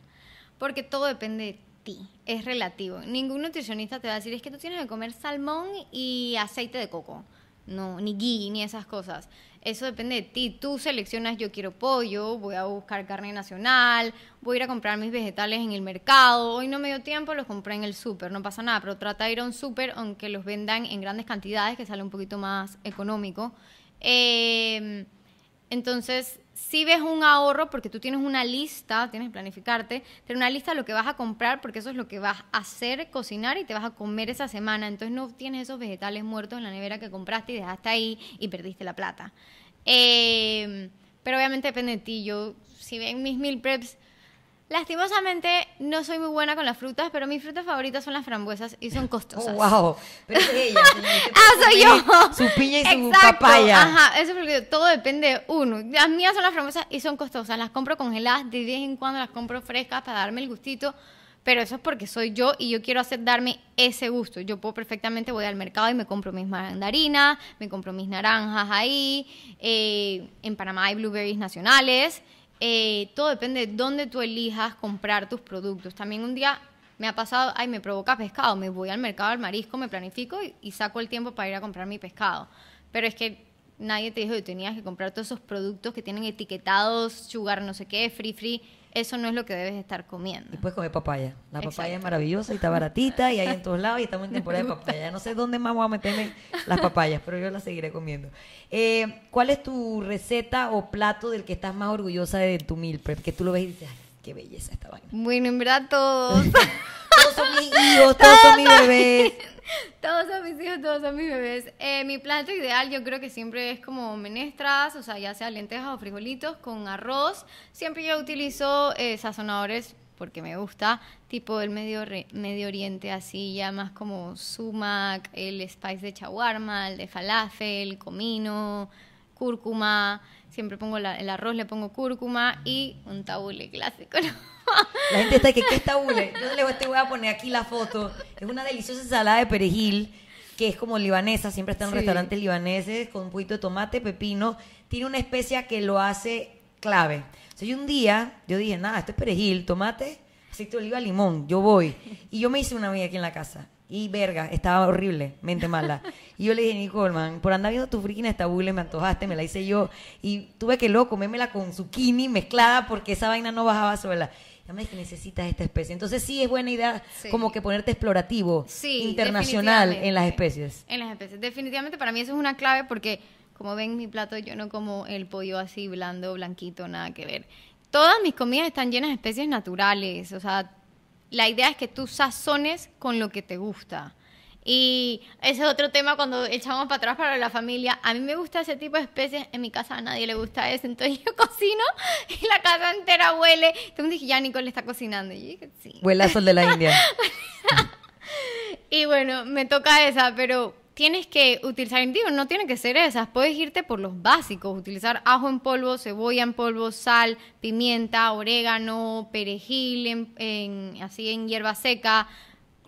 [SPEAKER 2] Porque todo depende de ti. Es relativo. Ningún nutricionista te va a decir es que tú tienes que comer salmón y aceite de coco no, ni gui, ni esas cosas. Eso depende de ti. Tú seleccionas, yo quiero pollo, voy a buscar carne nacional, voy a ir a comprar mis vegetales en el mercado. Hoy no me dio tiempo, los compré en el súper, no pasa nada. Pero trata de ir a un súper, aunque los vendan en grandes cantidades, que sale un poquito más económico. Eh, entonces, si ves un ahorro porque tú tienes una lista, tienes que planificarte, tener una lista de lo que vas a comprar porque eso es lo que vas a hacer, cocinar y te vas a comer esa semana. Entonces no tienes esos vegetales muertos en la nevera que compraste y dejaste ahí y perdiste la plata. Eh, pero obviamente depende de ti. Yo, si ven mis mil preps, Lastimosamente no soy muy buena con las frutas, pero mis frutas favoritas son las frambuesas y son costosas. Oh, wow. ah, soy yo. Su piña y su papaya. Ajá, eso es porque todo depende de uno. Las mías son las frambuesas y son costosas. Las compro congeladas, de vez en cuando las compro frescas para darme el gustito, pero eso es porque soy yo y yo quiero hacer darme ese gusto. Yo puedo perfectamente voy al mercado y me compro mis mandarinas, me compro mis naranjas ahí. Eh, en Panamá hay blueberries nacionales. Eh, todo depende de dónde tú elijas comprar tus productos. También un día me ha pasado, ay, me provoca pescado, me voy al mercado al marisco, me planifico y, y, saco el tiempo para ir a comprar mi pescado. Pero es que nadie te dijo que tenías que comprar todos esos productos que tienen etiquetados, sugar, no sé qué, free, free eso no es lo que debes estar comiendo.
[SPEAKER 1] Y puedes comer papaya. La papaya es maravillosa y está baratita y hay en todos lados y estamos en temporada de papaya. No sé dónde más voy a meterme las papayas, pero yo las seguiré comiendo. Eh, ¿Cuál es tu receta o plato del que estás más orgullosa de tu meal prep? Que tú lo ves y dices, ay, qué belleza esta vaina.
[SPEAKER 2] Bueno, en verdad todos. todos son mis hijos, todos son mis bebés. todos a mis hijos, todos a mis bebés. Eh, mi plato ideal yo creo que siempre es como menestras, o sea, ya sea lentejas o frijolitos con arroz. Siempre yo utilizo eh, sazonadores porque me gusta, tipo el medio, medio Oriente, así ya más como sumac, el spice de chaguarma, el de falafel, comino, cúrcuma. Siempre pongo el arroz, le pongo cúrcuma y un tabule clásico. ¿no? La gente está que, ¿qué está tabule? Yo te voy a poner aquí la foto.
[SPEAKER 1] Es una deliciosa ensalada de perejil que es como libanesa, siempre está en un restaurante libanés con un poquito de tomate, pepino. Tiene una especia que lo hace clave. O sea, yo un día, yo dije, nada, esto es perejil, tomate, aceite de oliva, limón, yo voy. Y yo me hice una amiga aquí en la casa. Y verga, estaba horrible, mente mala. Y yo le dije, Nicole, man, por andar viendo tu friquina esta me antojaste, me la hice yo. Y tuve que luego comérmela con zucchini mezclada porque esa vaina no bajaba sola dame que necesitas esta especie. Entonces sí es buena idea como que ponerte explorativo, internacional en las especies.
[SPEAKER 2] En las especies. Definitivamente para mí eso es una clave porque como ven mi plato yo no como el pollo así blando, blanquito, nada que ver. Todas mis comidas están llenas de especies naturales, o sea, la idea es que tú sazones con lo que te gusta. Y ese es otro tema cuando echamos para atrás para la familia. A mí me gusta ese tipo de especies. En mi casa a nadie le gusta eso. Entonces yo cocino y la casa entera huele. Entonces dije, ya Nicole está cocinando. Y
[SPEAKER 1] sí. Huele de la India.
[SPEAKER 2] y bueno, me toca esa, pero tienes que utilizar, digo, no tiene que ser esas, puedes irte por los básicos, utilizar ajo en polvo, cebolla en polvo, sal, pimienta, orégano, perejil así en hierba seca,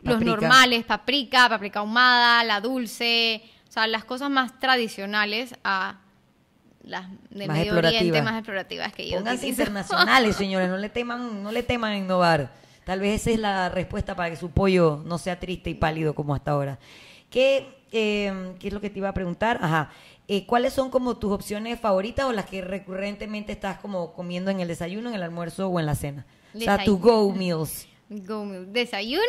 [SPEAKER 2] los normales, paprika, paprika ahumada, la dulce, o sea, las cosas más tradicionales a las de Medio Oriente más explorativas que yo. internacionales,
[SPEAKER 1] señores, no le teman, no le teman innovar. Tal vez esa es la respuesta para que su pollo no sea triste y pálido como hasta ahora. ¿Qué, eh, qué es lo que te iba a preguntar? Ajá. Eh, ¿Cuáles son como tus opciones favoritas o las que recurrentemente estás como comiendo en el desayuno, en el almuerzo o en la cena? O sea, tus go meals.
[SPEAKER 2] Go meals. Desayuno,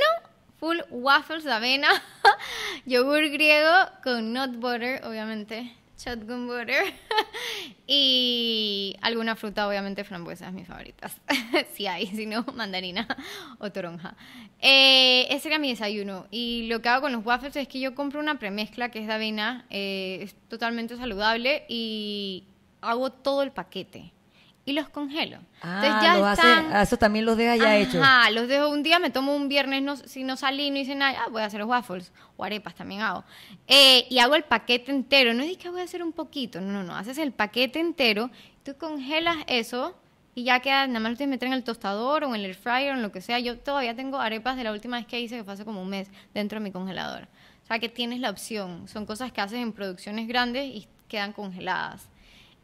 [SPEAKER 2] full waffles de avena, yogur griego con nut butter, obviamente, shotgun butter, y alguna fruta, obviamente frambuesas, mis favoritas. si hay, si no, mandarina o toronja. Eh, ese era mi desayuno. Y lo que hago con los waffles es que yo compro una premezcla que es de avena, eh, es totalmente saludable y hago todo el paquete y los congelo. Ah, Entonces ya están... Ah, eso
[SPEAKER 1] también los deja ya hechos. Ah,
[SPEAKER 2] los dejo un día, me tomo un viernes, si no salí, no hice nada, ah, voy a hacer los waffles o arepas también hago. Eh, y hago el paquete entero. No es que voy a hacer un poquito, no, no, no. Haces el paquete entero, tú congelas eso y ya queda, nada más lo tienes que meter en el tostador o en el air fryer o en lo que sea. Yo todavía tengo arepas de la última vez que hice, que fue hace como un mes, dentro de mi congelador. O sea, que tienes la opción. Son cosas que haces en producciones grandes y quedan congeladas.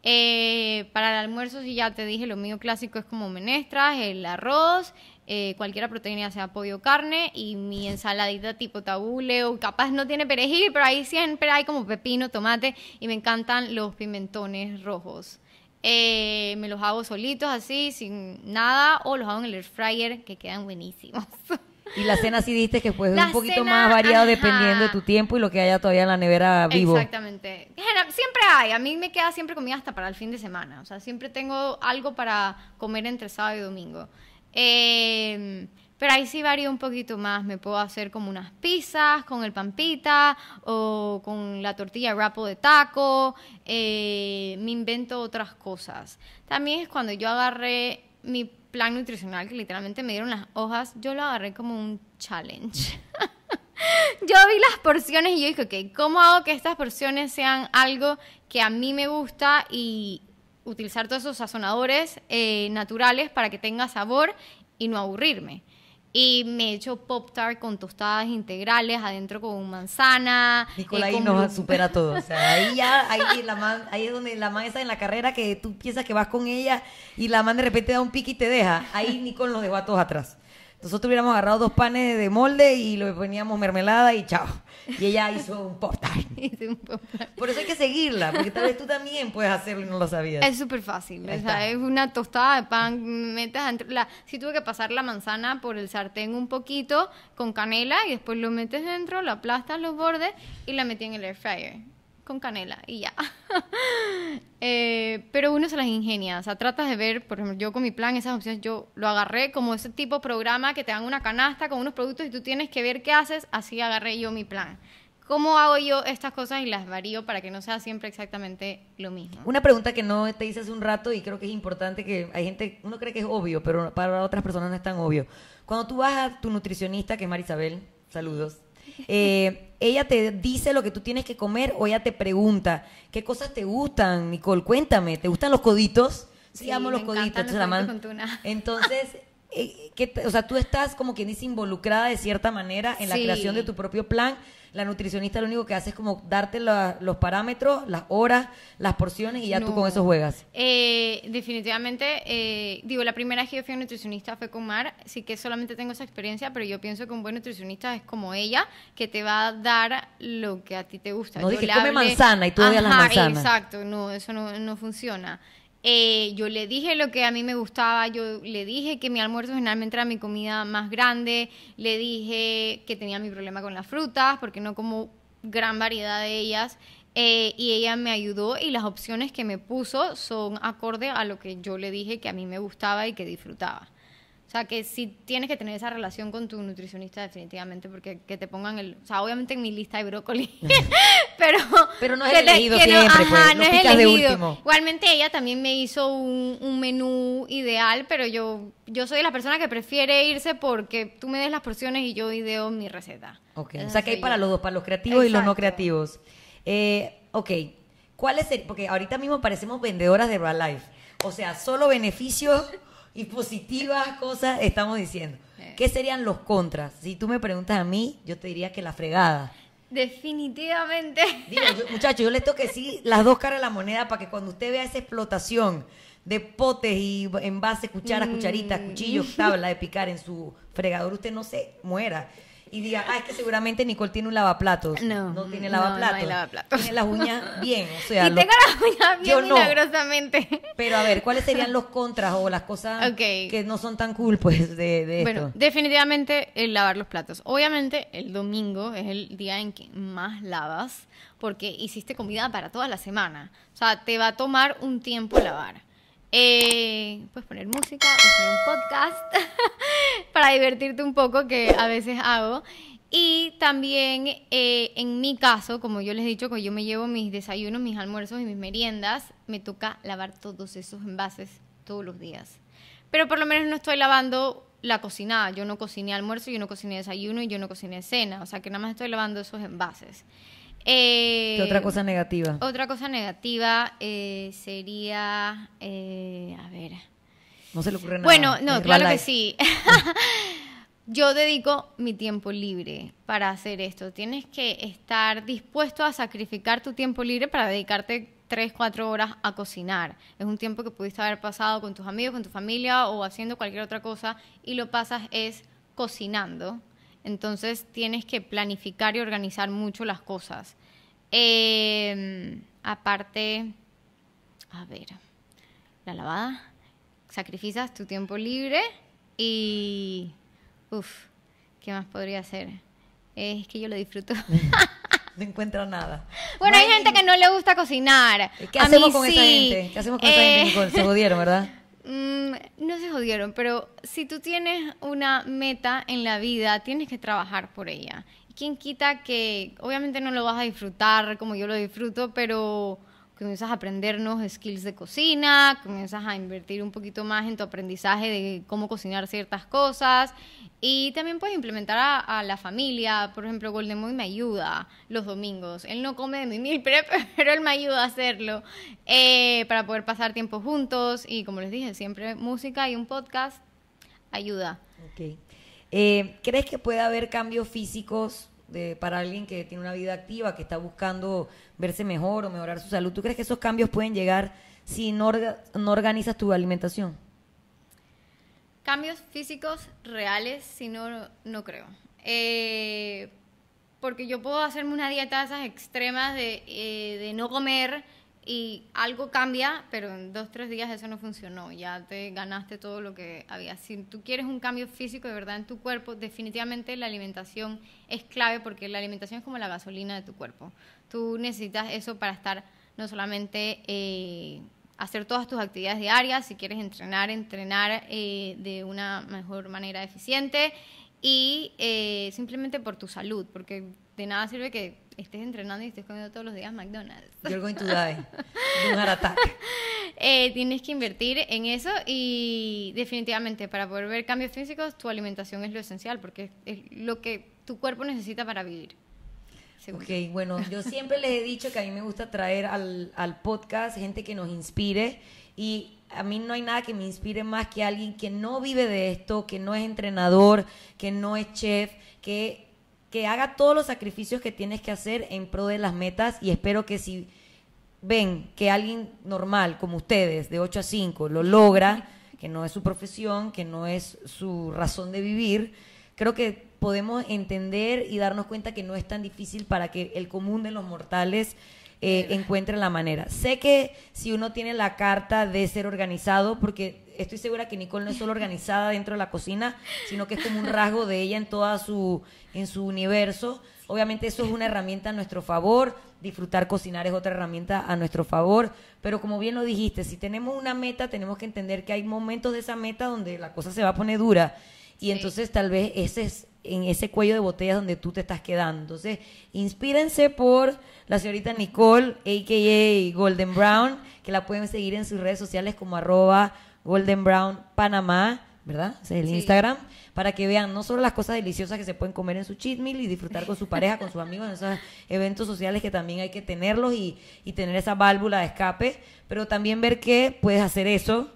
[SPEAKER 2] Eh, para el almuerzo, si ya te dije, lo mío clásico es como menestras, el arroz, eh, cualquiera cualquier proteína, sea pollo o carne, y mi ensaladita tipo tabule o capaz no tiene perejil, pero ahí siempre hay como pepino, tomate, y me encantan los pimentones rojos. Eh, me los hago solitos así, sin nada, o los hago en el air fryer, que quedan buenísimos.
[SPEAKER 1] Y la cena sí diste que fue un poquito más variado dependiendo de tu tiempo y lo que haya todavía en la nevera vivo.
[SPEAKER 2] Exactamente. Siempre hay. A mí me queda siempre comida hasta para el fin de semana. O sea, siempre tengo algo para comer entre sábado y domingo. Em, pero ahí sí varía un poquito más. Me puedo hacer como unas pizzas con el pampita o con la tortilla rapo de taco. Eh, me invento otras cosas. También es cuando yo agarré mi plan nutricional que literalmente me dieron las hojas, yo lo agarré como un challenge. yo vi las porciones y yo dije, ok, ¿cómo hago que estas porciones sean algo que a mí me gusta y utilizar todos esos sazonadores eh, naturales para que tenga sabor y no aburrirme? Y me he hecho pop tart con tostadas integrales, adentro con manzana. Eh, Nicolás nos supera todo. O sea, ahí ya, ahí,
[SPEAKER 1] la ahí es donde la man está en la carrera que tú piensas que vas con ella y la man de repente da un pique y te deja. Ahí ni con los a todos atrás. Nosotros hubiéramos agarrado dos panes de molde y le poníamos mermelada y chao. y ella hizo un portal. Por eso hay que seguirla, porque tal vez tú también puedes hacerlo y no lo sabías. Es
[SPEAKER 2] súper fácil, es una tostada de pan, metes dentro, la, tuve que pasar la manzana por el sartén un poquito con canela y después lo metes dentro, lo aplastas los bordes y la metí en el air fryer con canela y ya. Eh, pero uno se las ingenia, o sea, tratas de ver, por ejemplo, yo con mi plan, esas opciones, yo lo agarré como ese tipo de programa que te dan una canasta con unos productos y tú tienes que ver qué haces, así agarré yo mi plan. ¿Cómo hago yo estas cosas y las varío para que no sea siempre exactamente lo mismo? Una
[SPEAKER 1] pregunta que no te hice hace un rato y creo que es importante que hay gente, uno cree que es obvio, pero para otras personas no es tan obvio. Cuando tú vas a tu nutricionista, que es Marisabel, saludos, eh, ella te dice lo que tú tienes que comer o ella te pregunta, ¿qué cosas te gustan, Nicole? Cuéntame, ¿te gustan los coditos? Sí, amo los coditos. Entonces, Eh, o sea, tú estás como quien dice involucrada de cierta manera en la creación de tu propio plan. La nutricionista lo único que hace es como darte los parámetros, las horas, las porciones y ya tú con eso juegas.
[SPEAKER 2] Eh, definitivamente, eh, digo, la primera vez que yo fui a nutricionista fue con Mar, así que solamente tengo esa experiencia, pero yo pienso que un buen nutricionista es como ella, que te va a dar lo que a ti te gusta. No, yo come manzana y tú odias la manzana Exacto, no, eso no, no funciona. Eh, yo le dije lo que a mí me gustaba, yo le dije que mi almuerzo generalmente era mi comida más grande, le dije que tenía mi problema con las frutas, porque no como gran variedad de ellas, eh, y ella me ayudó y las opciones que me puso son acorde a lo que yo le dije que a mí me gustaba y que disfrutaba. O sea, que sí tienes que tener esa relación con tu nutricionista definitivamente, porque que te pongan el... O sea, obviamente en mi lista hay brócoli, pero... Pero no es elegido siempre, pues, no, no, es elegido. Igualmente ella también me hizo un, menú ideal, pero yo, yo soy la persona que prefiere irse porque tú me des las porciones y yo ideo mi receta.
[SPEAKER 1] Ok, o sea, que hay para los dos, para los creativos y los no creativos. Eh,
[SPEAKER 2] es el...?
[SPEAKER 1] Porque ahorita mismo parecemos vendedoras de Real Life. O sea, solo beneficios y positivas cosas estamos diciendo. Eh. ¿Qué serían los contras? Si tú me preguntas a mí, yo te diría que la fregada.
[SPEAKER 2] Definitivamente. Digo,
[SPEAKER 1] muchachos, yo les toque sí las dos caras de la moneda para que cuando usted vea esa explotación de potes y envases, cucharas, cucharitas, mm. cuchillos, tabla de picar en su fregador, usted no se muera y diga ah, es que seguramente Nicole tiene un lavaplatos. No. No tiene lavaplatos. No, lavaplatos. Tiene las uñas bien. O sea, y tenga
[SPEAKER 2] las uñas bien milagrosamente. Pero a ver, ¿cuáles serían los contras o las cosas que no son tan cool, pues,
[SPEAKER 1] de, bueno,
[SPEAKER 2] definitivamente el lavar los platos. Obviamente, el domingo es el día en que más lavas porque hiciste comida para toda la semana. O sea, te va a tomar un tiempo lavar pues poner música, poner un podcast para divertirte un poco, que a veces hago. Y también eh, en mi caso, como yo les he dicho, cuando yo me llevo mis desayunos, mis almuerzos y mis meriendas, me toca lavar todos esos envases todos los días. Pero por lo menos no estoy lavando la cocinada. Yo no cociné almuerzo, yo no cociné desayuno y yo no cociné cena. O sea que nada más estoy lavando esos envases. Eh, otra cosa
[SPEAKER 1] negativa? Otra
[SPEAKER 2] cosa negativa eh, sería, eh, a ver.
[SPEAKER 1] No se le ocurre nada. Bueno, no, claro que sí.
[SPEAKER 2] Yo dedico mi tiempo libre para hacer esto. Tienes que estar dispuesto a sacrificar tu tiempo libre para dedicarte 3, 4 horas a cocinar. Es un tiempo que pudiste haber pasado con tus amigos, con tu familia o haciendo cualquier otra cosa y lo pasas es cocinando entonces tienes que planificar y organizar mucho las cosas. Em, aparte, a ver, la lavada, sacrificas tu tiempo libre y... Uf, ¿qué más podría hacer? es que yo lo disfruto. no encuentro nada. Bueno, hay, gente que no le gusta cocinar. ¿Qué hacemos con esa gente? ¿Qué hacemos con esa gente? Eh, se jodieron, ¿verdad? Mm, no se jodieron, pero si tú tienes una meta en la vida, tienes que trabajar por ella. ¿Quién quita que obviamente no lo vas a disfrutar como yo lo disfruto, pero comienzas a aprendernos skills de cocina, comienzas a invertir un poquito más en tu aprendizaje de cómo cocinar ciertas cosas y también puedes implementar a, la familia, por ejemplo, Golden me ayuda los domingos, él no come de mi mil, pero él me ayuda a hacerlo eh, para poder pasar tiempo juntos y como les dije, siempre música y un podcast ayuda.
[SPEAKER 1] Okay. Eh,
[SPEAKER 2] ¿Crees que puede haber cambios físicos
[SPEAKER 1] para alguien que tiene una vida activa, que está buscando verse mejor o mejorar su salud. ¿Tú crees que esos cambios pueden llegar si no, organizas tu alimentación?
[SPEAKER 2] Cambios físicos reales, si no, no creo. Eh, porque yo puedo hacerme una dieta de esas extremas de, eh, de no comer y algo cambia, pero en dos, tres días eso no funcionó, ya te ganaste todo lo que había. Si tú quieres un cambio físico de verdad en tu cuerpo, definitivamente la alimentación es clave porque la alimentación es como la gasolina de tu cuerpo. Tú necesitas eso para estar no solamente eh, hacer todas tus actividades diarias, si quieres entrenar, entrenar eh, de una mejor manera eficiente y eh, simplemente por tu salud, porque de nada sirve que estés entrenando y estés comiendo todos los días McDonald's. You're going to die. un tienes que invertir en eso y definitivamente para poder ver cambios físicos tu alimentación es lo esencial porque es lo que tu cuerpo necesita para vivir. Ok,
[SPEAKER 1] bueno, yo siempre les he dicho que a mí me gusta traer al, al podcast gente que nos inspire y a mí no hay nada que me inspire más que alguien que no vive de esto, que no es entrenador, que no es chef, que, que haga todos los sacrificios que tienes que hacer en pro de las metas y espero que si ven que alguien normal como ustedes, de 8 a 5, lo logra, que no es su profesión, que no es su razón de vivir, creo que podemos entender y darnos cuenta que no es tan difícil para que el común de los mortales eh, encuentre la manera. Sé que si uno tiene la carta de ser organizado, porque estoy segura que Nicole no es solo organizada dentro de la cocina, sino que es como un rasgo de ella en toda su, en su universo. Obviamente eso es una herramienta a nuestro favor, disfrutar cocinar es otra herramienta a nuestro favor, pero como bien lo dijiste, si tenemos una meta, tenemos que entender que hay momentos de esa meta donde la cosa se va a poner dura y entonces tal vez ese es en ese cuello de botellas donde tú te estás quedando. Entonces, inspírense por la señorita Nicole, a.k.a. Golden Brown, que la pueden seguir en sus redes sociales como arroba Golden Brown Panamá, ¿verdad? Ese es el Instagram, para que vean no solo las cosas deliciosas que se pueden comer en su cheat y disfrutar con su pareja, con sus amigos, en esos eventos sociales que también hay que tenerlos y, y tener esa válvula de escape, pero también ver que puedes hacer eso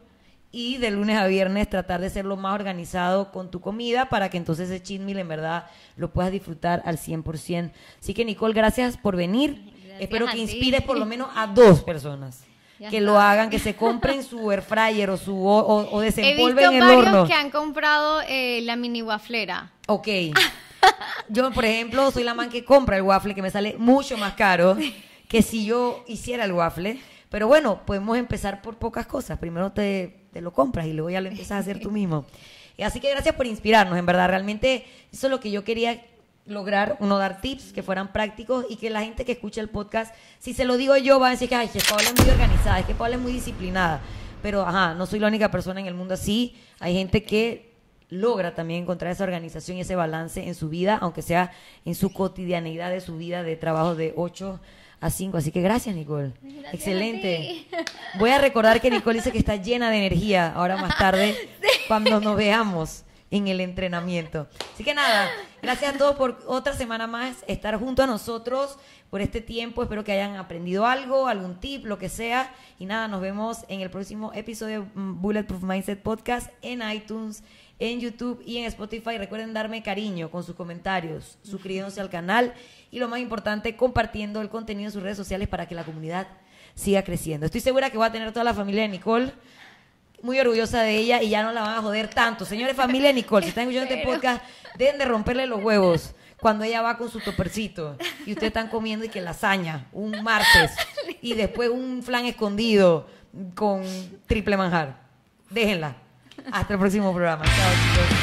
[SPEAKER 1] y de lunes a viernes tratar de ser lo más organizado con tu comida para que entonces ese cheat en verdad lo puedas disfrutar al 100%. Así que Nicole, gracias por venir. Espero que inspires por lo menos a dos personas.
[SPEAKER 2] que lo hagan,
[SPEAKER 1] que se compren su air fryer o su o, o el horno. He visto que
[SPEAKER 2] han comprado eh, la mini waflera.
[SPEAKER 1] Ok. Yo, por ejemplo, soy la man que compra el waffle, que me sale mucho más caro que si yo hiciera el waffle. Pero bueno, podemos empezar por pocas cosas. Primero te te lo compras y luego ya lo empiezas a hacer tú mismo. Y así que gracias por inspirarnos, en verdad. Realmente eso es lo que yo quería lograr, uno dar tips que fueran prácticos y que la gente que escucha el podcast, si se lo digo yo, va a decir que, ay, que es muy organizada, es que Paula es muy disciplinada. Pero, ajá, no soy la única persona en el mundo así. Hay gente que logra también encontrar esa organización y ese balance en su vida, aunque sea en su cotidianeidad de su vida de trabajo de ocho a Así que gracias, Nicole. Excelente. Voy a recordar que Nicole dice que está llena de energía ahora más tarde cuando nos veamos en el entrenamiento. Así que nada, gracias a todos por otra semana más estar junto a nosotros por este tiempo. Espero que hayan aprendido algo, algún tip, lo que sea. Y nada, nos vemos en el próximo episodio de mm, Bulletproof Mindset Podcast en iTunes en YouTube y en Spotify. Recuerden darme cariño con sus comentarios, suscribiéndose al canal y lo más importante, compartiendo el contenido en sus redes sociales para que la comunidad siga creciendo. Estoy segura que va a tener toda la familia de Nicole muy orgullosa de ella y ya no la van a joder tanto. Señores, familia de Nicole, si están escuchando este podcast, dejen de romperle los huevos cuando ella va con su topercito y ustedes están comiendo y que hazaña un martes y después un flan escondido con triple manjar. Déjenla. Hasta el próximo programa. Chao, chicos.